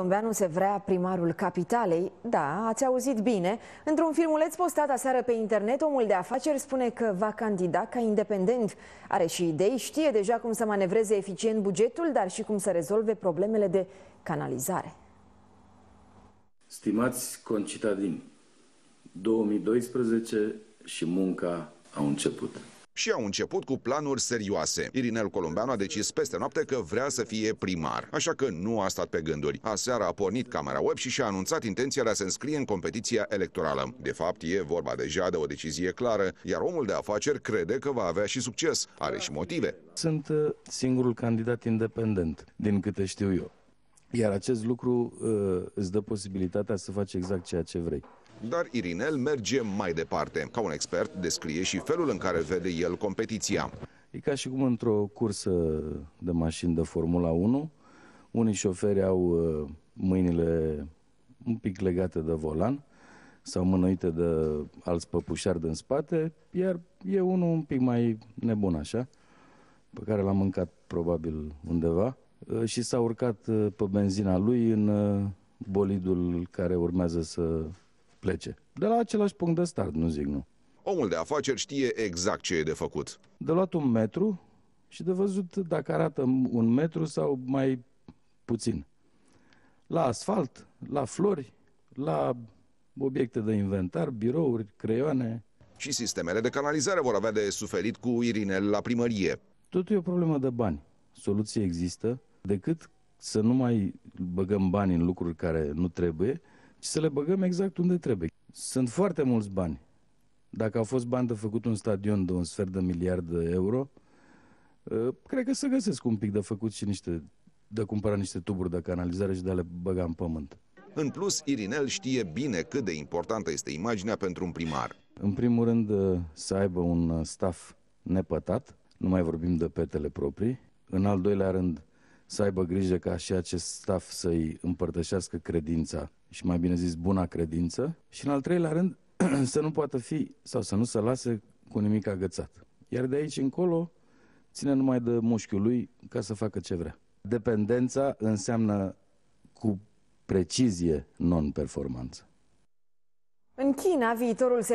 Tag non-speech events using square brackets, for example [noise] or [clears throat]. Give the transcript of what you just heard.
Colombeanu se vrea primarul capitalei? Da, ați auzit bine. Într-un filmuleț postat aseară pe internet, omul de afaceri spune că va candida ca independent. Are și idei, știe deja cum să manevreze eficient bugetul, dar și cum să rezolve problemele de canalizare. Stimați concitadini, 2012 și munca au început și au început cu planuri serioase. Irinel Columbeanu a decis peste noapte că vrea să fie primar, așa că nu a stat pe gânduri. Aseară a pornit camera web și și-a anunțat intenția de a se înscrie în competiția electorală. De fapt, e vorba deja de o decizie clară, iar omul de afaceri crede că va avea și succes. Are și motive. Sunt uh, singurul candidat independent, din câte știu eu. Iar acest lucru uh, îți dă posibilitatea să faci exact ceea ce vrei. Dar Irinel merge mai departe. Ca un expert, descrie și felul în care vede el competiția. E ca și cum într-o cursă de mașini de Formula 1, unii șoferi au uh, mâinile un pic legate de volan sau mânuite de alți păpușari din spate, iar e unul un pic mai nebun așa, pe care l-a mâncat probabil undeva uh, și s-a urcat uh, pe benzina lui în bolidul care urmează să plece. De la același punct de start, nu zic nu. Omul de afaceri știe exact ce e de făcut. De luat un metru și de văzut dacă arată un metru sau mai puțin. La asfalt, la flori, la obiecte de inventar, birouri, creioane. Și sistemele de canalizare vor avea de suferit cu Irinel la primărie. Totul e o problemă de bani. Soluție există, decât să nu mai băgăm bani în lucruri care nu trebuie, și să le băgăm exact unde trebuie. Sunt foarte mulți bani. Dacă a fost bani de făcut un stadion de un sfert de miliard de euro, uh, cred că să găsesc un pic de făcut și niște, de cumpărat niște tuburi de canalizare și de a le băga în pământ. În plus, Irinel știe bine cât de importantă este imaginea pentru un primar. În primul rând, uh, să aibă un uh, staff nepătat, nu mai vorbim de petele proprii. În al doilea rând, să aibă grijă ca și acest staff să-i împărtășească credința și mai bine zis buna credință și în al treilea rând [clears throat] să nu poată fi sau să nu se lase cu nimic agățat. Iar de aici încolo ține numai de mușchiul lui ca să facă ce vrea. Dependența înseamnă cu precizie non-performanță. În China, viitorul se